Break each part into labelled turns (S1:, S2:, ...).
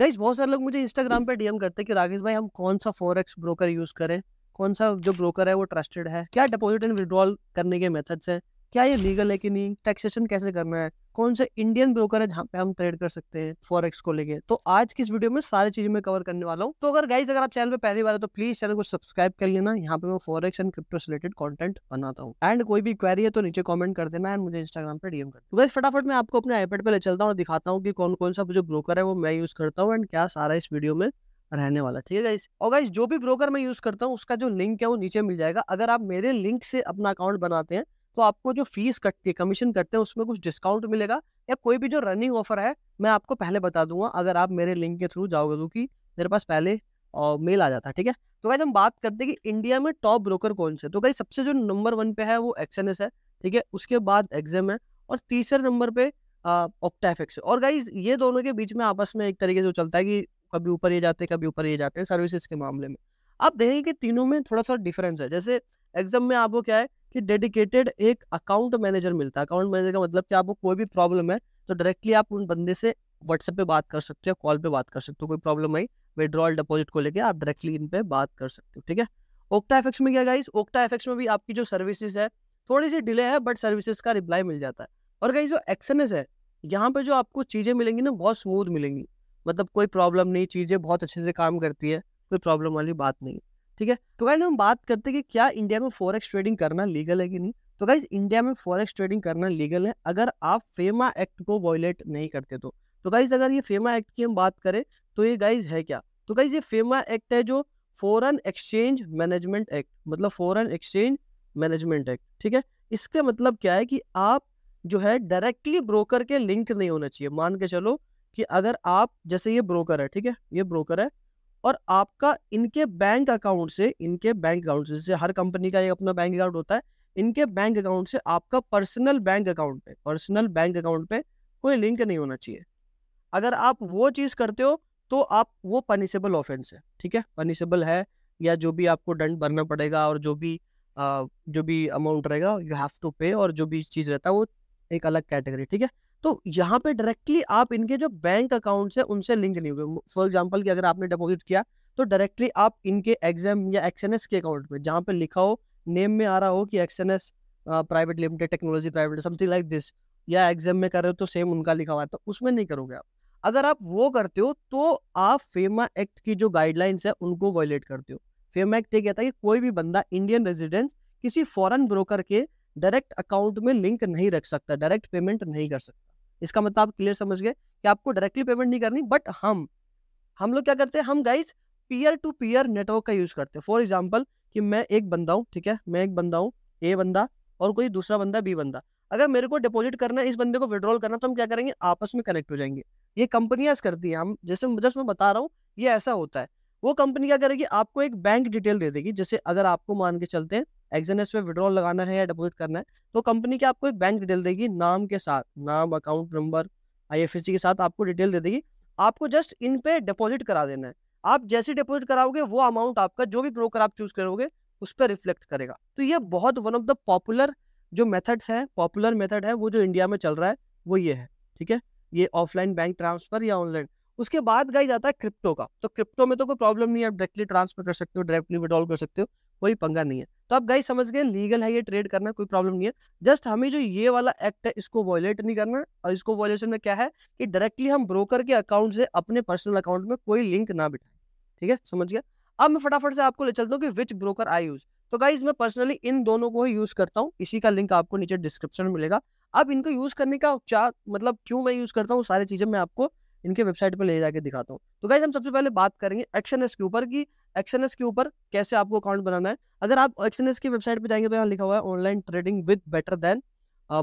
S1: guys बहुत सारे लोग मुझे इंस्टाग्राम पे डीएम करते हैं कि राकेश भाई हम कौन सा फॉरेक्स ब्रोकर यूज़ करें कौन सा जो ब्रोकर है वो ट्रस्टेड है क्या डिपॉजिट एंड विड्रॉल करने के मेथड्स हैं क्या ये लीगल है कि नहीं टैक्सेशन कैसे करना है कौन से इंडियन ब्रोकर है जहाँ पे हम ट्रेड कर सकते हैं फॉरेक्स को लेके तो आज की इस वीडियो में सारी चीजें मैं कवर करने वाला हूँ तो अगर गाइज अगर आप चैनल पे पहली बार है तो प्लीज चैनल को सब्सक्राइब कर लेना यहाँ पे मैं forex and crypto related content बनाता हूँ एंड कोई भी क्वेरी है तो नीचे कॉमेंट कर देना एंड मुझे इंस्टाग्राम पर डीएम कर तो गाइज फटाफट मैं आपको अपने आईपेड पर ले चलता हूँ और दिखाता हूँ की कौन कौन सा जो ब्रोकर है वो मैं यूज करता हूँ एंड क्या सारा इस वीडियो में रहने वाला ठीक है गाइस और गाइस जो भी ब्रोकर मैं यूज करता हूँ उसका जो लिंक है वो नीचे मिल जाएगा अगर आप मेरे लिंक से अपना अकाउंट बनाते हैं तो आपको जो फीस कटती है कमीशन कटते हैं उसमें कुछ डिस्काउंट मिलेगा या कोई भी जो रनिंग ऑफर है मैं आपको पहले बता दूंगा अगर आप मेरे लिंक के थ्रू जाओगे तो कि मेरे पास पहले और मेल आ जाता है ठीक है तो गाइज हम बात करते हैं कि इंडिया में टॉप ब्रोकर कौन से तो गाइज सबसे जो नंबर वन पे है वो एक्शन है ठीक है उसके बाद एग्जाम है और तीसरे नंबर पे ऑक्टाफेक्स और गाइज ये दोनों के बीच में आपस में एक तरीके से चलता है कि कभी ऊपर ये जाते हैं कभी ऊपर ये जाते हैं सर्विसेज के मामले में आप देखेंगे कि तीनों में थोड़ा सा डिफरेंस है जैसे एग्जाम में आपको क्या है कि डेडिकेटेड एक अकाउंट मैनेजर मिलता है अकाउंट मैनेजर का मतलब कि आपको कोई भी प्रॉब्लम है तो डायरेक्टली आप उन बंदे से व्हाट्सएप पे बात कर सकते हो कॉल पे बात कर सकते हो कोई प्रॉब्लम आई विड्रॉल डिपॉजिट को लेकर आप डायरेक्टली इन पे बात कर सकते हो ठीक है ओक्टा एफेक्स में क्या गाइस ओक्टा एफेक्स में भी आपकी जो सर्विसेज है थोड़ी सी डिले है बट सर्विसेज का रिप्लाई मिल जाता है और गाइस जो एक्सएनएस है यहाँ पे जो आपको चीज़ें मिलेंगी ना बहुत स्मूथ मिलेंगी मतलब कोई प्रॉब्लम नहीं चीज़ें बहुत अच्छे से काम करती है कोई प्रॉब्लम वाली बात नहीं ठीक है तो गाइज हम बात करते हैं कि क्या इंडिया में फॉरेक्स ट्रेडिंग करना लीगल है कि नहीं तो गाइज इंडिया में फॉरेक्स ट्रेडिंग करना लीगल है अगर आप फेमा एक्ट को वॉयलेट नहीं करते तो तो गाइज अगर ये फेमा एक्ट की हम बात करें तो ये गाइज है क्या तो गाइज ये फेमा एक्ट है जो फॉरन एक्सचेंज मैनेजमेंट एक्ट मतलब फॉरन एक्सचेंज मैनेजमेंट एक्ट ठीक है इसका मतलब क्या है कि आप जो है डायरेक्टली ब्रोकर के लिंक नहीं होना चाहिए मान के चलो कि अगर आप जैसे ये ब्रोकर है ठीक है ये ब्रोकर है और आपका इनके बैंक अकाउंट से इनके बैंक अकाउंट से जैसे हर कंपनी का एक अपना बैंक अकाउंट होता है इनके बैंक अकाउंट से आपका पर्सनल बैंक अकाउंट पे पर्सनल बैंक अकाउंट पे कोई लिंक नहीं होना चाहिए अगर आप वो चीज़ करते हो तो आप वो पनिसेबल ऑफेंस है ठीक है पनिशेबल है या जो भी आपको दंड भरना पड़ेगा और जो भी आ, जो भी अमाउंट रहेगा यू हैव टू पे और जो भी चीज़ रहता है वो एक अलग कैटेगरी ठीक है तो यहाँ पे डायरेक्टली आप इनके जो बैंक अकाउंट है उनसे लिंक नहीं होंगे फॉर एग्जाम्पल की अगर आपने डिपोजिट किया तो डायरेक्टली आप इनके एग्जाम या एक्सएनएस के अकाउंट में जहाँ पे लिखा हो नेम में आ रहा हो कि Exness private limited technology private something like this या एग्जाम में कर रहे हो तो सेम उनका लिखा हुआ है तो उसमें नहीं करोगे आप अगर आप वो करते हो तो आप फेमा एक्ट की जो गाइडलाइंस है उनको वायलेट करते हो फेमा एक्ट ये कहता है कि कोई भी बंदा इंडियन रेजिडेंट किसी फॉरेन ब्रोकर के डायरेक्ट अकाउंट में लिंक नहीं रख सकता डायरेक्ट पेमेंट नहीं कर सकता इसका मतलब आप क्लियर समझ गए कि आपको डायरेक्टली पेमेंट नहीं करनी बट हम हम लोग क्या करते हैं हम guys peer to peer network का यूज करते हैं फॉर एग्जाम्पल कि मैं एक बंदा हूँ ठीक है मैं एक बंदा हूँ ए बंदा और कोई दूसरा बंदा बी बंदा अगर मेरे को डिपॉजिट करना है इस बंदे को विड्रॉल करना तो हम क्या करेंगे आपस में कनेक्ट हो जाएंगे ये कंपनियां करती हैं हम जैसे जस्ट मैं बता रहा हूँ ये ऐसा होता है वो कंपनी क्या करेगी आपको एक बैंक डिटेल दे देगी जैसे अगर आपको मान के चलते हैं एक्सएनएस में विड्रॉल लगाना है या डिपोजिट करना है तो कंपनी के आपको एक बैंक डिटेल देगी नाम के साथ नाम अकाउंट नंबर आई के साथ आपको डिटेल दे देगी आपको जस्ट इन पे डिपॉजिट करा देना है आप जैसे डिपॉजिट कराओगे वो अमाउंट आपका जो भी ब्रोकर आप चूज करोगे उस पर रिफ्लेक्ट करेगा तो ये बहुत वन ऑफ द पॉपुलर जो मेथड्स हैं पॉपुलर मेथड है वो जो इंडिया में चल रहा है वो ये है ठीक है ये ऑफलाइन बैंक ट्रांसफर या ऑनलाइन उसके बाद गाई जाता है क्रिप्टो का तो क्रिप्टो में तो कोई प्रॉब्लम नहीं है आप डायरेक्टली ट्रांसफर कर सकते हो डायरेक्टली विड्रॉल कर सकते हो कोई पंगा नहीं है तो आप गाइस समझ गए लीगल है ये ट्रेड करना कोई प्रॉब्लम नहीं है जस्ट हमें जो ये वाला एक्ट है इसको वॉयलेट नहीं करना और इसको वॉयलेशन में क्या है कि डायरेक्टली हम ब्रोकर के अकाउंट से अपने पर्सनल अकाउंट में कोई लिंक ना बिठाए ठीक है समझ गया अब मैं फटाफट से आपको ले चलता हूँ कि विच ब्रोकर आई यूज तो गाइज मैं पर्सनली इन दोनों को ही यूज करता हूँ इसी का लिंक आपको नीचे डिस्क्रिप्शन में मिलेगा अब इनको यूज करने का क्या मतलब क्यों मैं यूज करता हूँ सारी चीजें मैं आपको इनके वेबसाइट पर ले जाके दिखाता हूँ तो गाइज हम सबसे पहले बात करेंगे एक्शन एस के ऊपर की एक्सएनएस के ऊपर कैसे आपको अकाउंट बनाना है अगर आप एक्सएनएस की वेबसाइट पर जाएंगे तो यहाँ लिखा हुआ है online trading with better than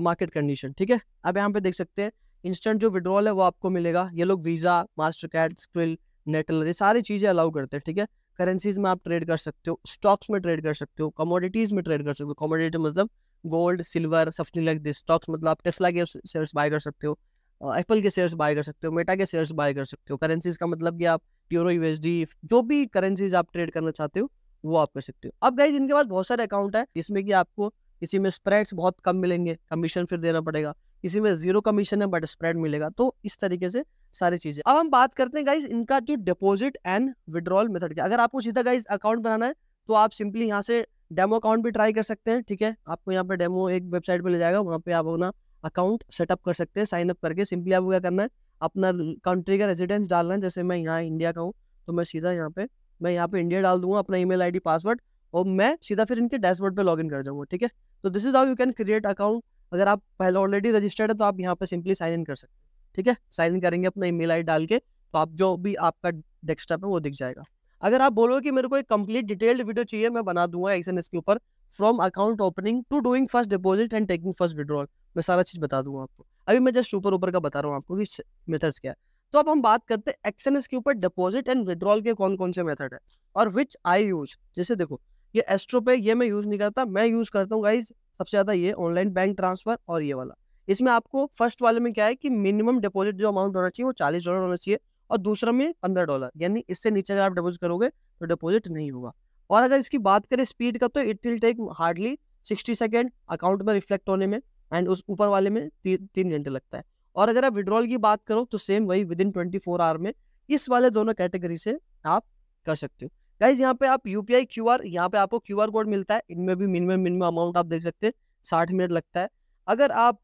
S1: market condition ठीक है आप यहाँ पे देख सकते हैं इंस्टेंट जो विड्रॉल है वो आपको मिलेगा ये लोग Visa Mastercard Skrill Neteller ये सारी चीज़ें अलाउ करते हैं ठीक है करेंसीज में आप ट्रेड कर सकते हो स्टॉक्स में ट्रेड कर सकते हो कमोडिटीज़ में ट्रेड कर सकते हो कमोडिटी मतलब गोल्ड सिल्वर सफनी लाइक दिस स्टॉक्स मतलब आप टेस्ला के शेयर्स बाय कर सकते हो एप्पल के शेयर्स बाय कर सकते हो मेटा के शेयर्स बाय कर सकते हो करेंसीज का मतलब कि आप प्योरो यूएसडी जो भी करेंसीज आप ट्रेड करना चाहते हो वो आप कर सकते हो अब गाइज इनके पास बहुत सारे अकाउंट है जिसमें कि आपको किसी में स्प्रेड्स बहुत कम मिलेंगे कमीशन फिर देना पड़ेगा किसी में जीरो कमीशन है बट स्प्रेड मिलेगा तो इस तरीके से सारी चीजें अब हम बात करते हैं गाइज इनका जो डिपॉजिट एंड विड्रॉल मेथड क्या अगर आपको सीधा गाइज अकाउंट बनाना है तो आप सिंपली यहाँ से डेमो अकाउंट भी ट्राई कर सकते हैं ठीक है आपको यहाँ पे डेमो एक वेबसाइट पर ले जाएगा वहाँ पे आप अपना अकाउंट सेटअप कर सकते हैं साइन अप करके सिंपली आपको क्या करना है अपना कंट्री का रेजिडेंस डालना है जैसे मैं यहाँ इंडिया का हूँ तो मैं सीधा यहाँ पे मैं यहाँ पे इंडिया डाल दूंगा अपना ईमेल आईडी पासवर्ड और मैं सीधा फिर इनके डैशबोर्ड पे लॉगिन कर जाऊँगा ठीक है तो this is how you can create account अगर आप पहले ऑलरेडी रजिस्टर्ड है तो आप यहाँ पे सिंपली साइन इन कर सकते हैं ठीक है साइन इन करेंगे अपना ईमेल आईडी डाल के तो आप जो भी आपका डेस्कटॉप है वो दिख जाएगा अगर आप बोलो कि मेरे को एक कंप्लीट डिटेल्ड वीडियो चाहिए मैं बना दूंगा एस एन एस के ऊपर from account opening to doing first deposit and taking first withdrawal मैं सारा चीज़ बता दूंगा आपको अभी मैं जस्ट ऊपर ऊपर का बता रहा हूँ आपको कि मेथड्स क्या है तो अब हम बात करते हैं एक्सन के ऊपर डिपॉजिट एंड विड्रॉल के कौन कौन से मेथड है और विच आई यूज जैसे देखो ये एस्ट्रो पे ये मैं यूज़ नहीं करता मैं यूज़ करता हूँ गाइज सबसे ज़्यादा ये ऑनलाइन बैंक ट्रांसफर और ये वाला इसमें आपको फर्स्ट वाले में क्या है कि मिनिमम डिपॉजिट जो अमाउंट होना चाहिए वो चालीस डॉलर होना चाहिए और दूसरा में पंद्रह डॉलर यानी इससे नीचे अगर आप डिपॉजिट करोगे तो डिपॉजिट नहीं होगा और अगर इसकी बात करें स्पीड का तो it will take hardly sixty second account में रिफ्लेक्ट होने में एंड उस ऊपर वाले में ती, तीन घंटे लगता है और अगर आप विड्रॉल की बात करो तो सेम वही within twenty four hour में इस वाले दोनों कैटेगरी से आप कर सकते हो गाइज यहाँ पे आप U P I Q R यहाँ पे आपको क्यू आर कोड मिलता है इनमें भी मिनिमम मिनिमम अमाउंट आप देख सकते हैं साठ मिनट लगता है अगर आप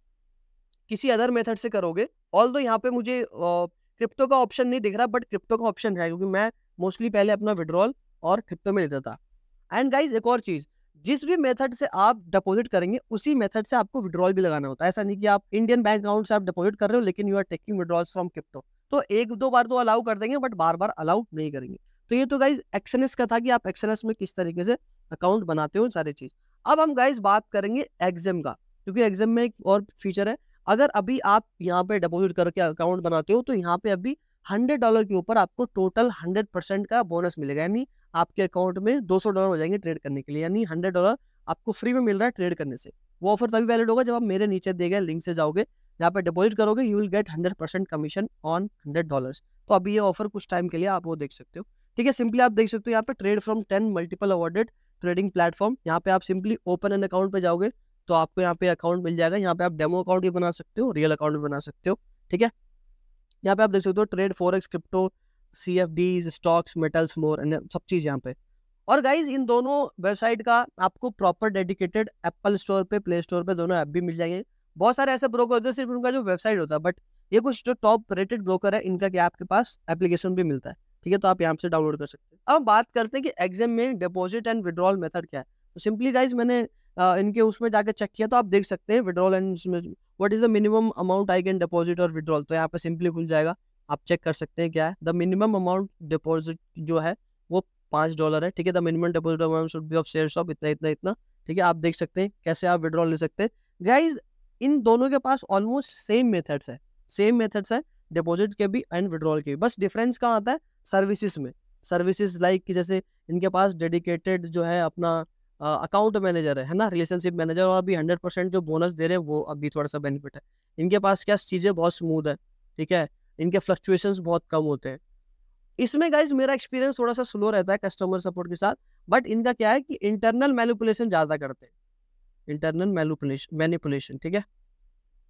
S1: किसी अदर मेथड से करोगे ऑल दो यहाँ पे मुझे क्रिप्टो का ऑप्शन नहीं दिख रहा बट क्रिप्टो का ऑप्शन है क्योंकि मैं मोस्टली पहले अपना विड्रॉल और क्रिप्टो में लेता था एंड गाइज एक और चीज़ जिस भी मेथड से आप डिपॉजिट करेंगे उसी मेथड से आपको विड्रॉल भी लगाना होता है ऐसा नहीं कि आप इंडियन बैंक अकाउंट से आप डिपॉजिट कर रहे हो लेकिन you are taking withdrawal from crypto तो एक दो बार तो अलाउ कर देंगे बट बार बार अलाउ नहीं करेंगे तो ये तो गाइज एक्सएनएस का था कि आप एक्सएनएस में किस तरीके से अकाउंट बनाते हो सारी चीज अब हम गाइज बात करेंगे एग्जाम का क्योंकि एग्जाम में एक और फीचर है अगर अभी आप यहाँ पे डिपॉजिट करके अकाउंट बनाते हो तो यहाँ पे अभी हंड्रेड डॉलर के ऊपर आपको टोटल हंड्रेड परसेंट का बोनस मिलेगा यानी आपके अकाउंट में दो सौ डॉलर हो जाएंगे ट्रेड करने के लिए यानी हंड्रेड डॉलर आपको फ्री में मिल रहा है ट्रेड करने से वो ऑफर तभी वैलिड होगा जब आप मेरे नीचे दे गए लिंक से जाओगे यहाँ पे डिपॉजिट करोगे you will get hundred percent commission on hundred dollar तो अभी ये ऑफर कुछ टाइम के लिए आप वो देख सकते हो ठीक है सिंपली आप देख सकते हो यहाँ पे trade from ten multiple awarded trading platform यहाँ पे आप सिंपली ओपन एंड अकाउंट पे जाओगे तो आपको यहाँ पे अकाउंट मिल जाएगा यहाँ पे आप डेमो अकाउंट भी बना सकते हो रियल अकाउंट भी बना सकते हो ठीक है यहाँ पे आप देख सकते हो trade forex crypto C F Ds stocks metals more and सब चीज़ यहाँ पे और गाइज इन दोनों वेबसाइट का आपको प्रॉपर डेडिकेटेड एप्पल स्टोर पे प्ले स्टोर पे दोनों ऐप भी मिल जाएंगे बहुत सारे ऐसे ब्रोकर होते हैं सिर्फ उनका जो वेबसाइट होता है बट ये कुछ जो टॉप रेटेड ब्रोकर है इनका क्या आपके पास एप्लीकेशन भी मिलता है ठीक है तो आप यहाँ से डाउनलोड कर सकते हैं अब बात करते हैं कि एग्जाम में डिपॉजिट एंड विड्रॉल मेथड क्या है तो सिंपली गाइज मैंने इनके उसमें जाके चेक किया तो आप देख सकते हैं withdrawal and what is the minimum amount I can deposit और विड्रॉल तो यहाँ पे सिंपली खुल जाएगा आप चेक कर सकते हैं क्या है द मिनिमम अमाउंट डिपॉजिट जो है वो पाँच डॉलर है ठीक है the minimum deposit amount should be of share of इतना इतना इतना ठीक है आप देख सकते हैं कैसे आप विड्रॉल ले सकते हैं गाइज इन दोनों के पास ऑलमोस्ट सेम मेथड्स है सेम मेथड्स है डिपॉजिट के भी एंड विड्रॉल के भी बस डिफरेंस कहाँ आता है सर्विसेज में सर्विसेज लाइक like जैसे इनके पास डेडिकेटेड जो है अपना अकाउंट मैनेजर है ना रिलेशनशिप मैनेजर और अभी हंड्रेड परसेंट जो बोनस दे रहे हैं वो अभी थोड़ा सा बेनिफिट है इनके पास क्या चीज़ें बहुत स्मूथ है ठीक है इनके फ्लक्चुएशंस बहुत कम होते हैं इसमें गाइज मेरा एक्सपीरियंस थोड़ा सा स्लो रहता है कस्टमर सपोर्ट के साथ बट इनका क्या है कि इंटरनल मैनिपुलेशन ज़्यादा करते हैं इंटरनल मैनुपुलेशन मैनिपुलेशन ठीक है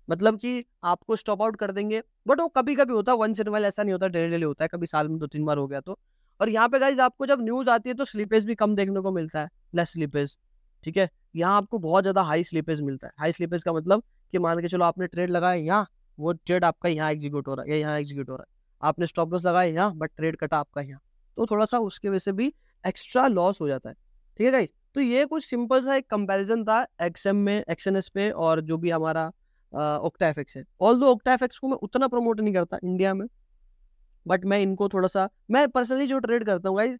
S1: मतलब कि आपको स्टॉप आउट कर देंगे बट वो कभी कभी होता है वन इन ऐसा नहीं होता डेली डेली होता है कभी साल में दो तीन बार हो गया तो और यहाँ पे गाइज आपको जब न्यूज आती है तो स्लीपेज भी कम देखने को मिलता है लेस स्लीपेज ठीक है यहाँ आपको बहुत ज्यादा हाई स्लीपेज मिलता है हाई स्लीपेज का मतलब कि मान के चलो आपने ट्रेड लगाया यहाँ वो ट्रेड आपका यहाँ एग्जीक्यूट हो रहा है यहाँ एग्जीक्यूट हो रहा है आपने स्टॉप लॉस लगाया यहाँ बट ट्रेड कटा आपका यहाँ तो थोड़ा सा उसके वजह से भी एक्स्ट्रा लॉस हो जाता है ठीक है गाइज तो ये कुछ सिंपल सा एक कंपैरिजन था एक्सएम में एक्सएनएस पे और जो भी हमारा ओक्टा एफेक्स है ऑल दो ओक्टा एफेक्स को मैं उतना प्रमोट नहीं करता इंडिया में बट मैं इनको थोड़ा सा मैं पर्सनली जो ट्रेड करता हूँ गाइज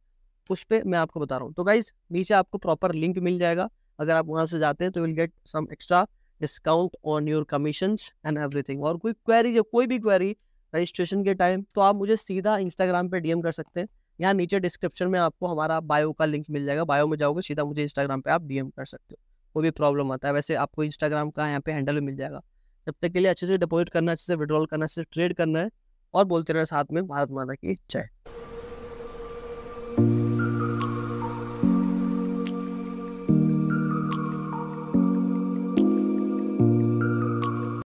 S1: उस पर मैं आपको बता रहा हूँ तो गाइज नीचे आपको प्रॉपर लिंक मिल जाएगा अगर आप वहाँ से जाते हैं तो will get some extra discount on your commission and everything और कोई क्वेरी कोई भी क्वेरी रजिस्ट्रेशन के टाइम तो आप मुझे सीधा इंस्टाग्राम पे डीएम कर सकते हैं यहाँ नीचे डिस्क्रिप्शन में आपको हमारा बायो का लिंक मिल जाएगा बायो में जाओगे सीधा मुझे इंस्टाग्राम पे आप डीएम कर सकते हो कोई भी प्रॉब्लम आता है वैसे आपको इंस्टाग्राम का यहाँ पे हैंडल भी मिल जाएगा जब तक के लिए अच्छे से डिपॉजिट करना अच्छे से विड्रॉल करना अच्छे से ट्रेड करना है और बोलते रहे साथ में भारत माता की जय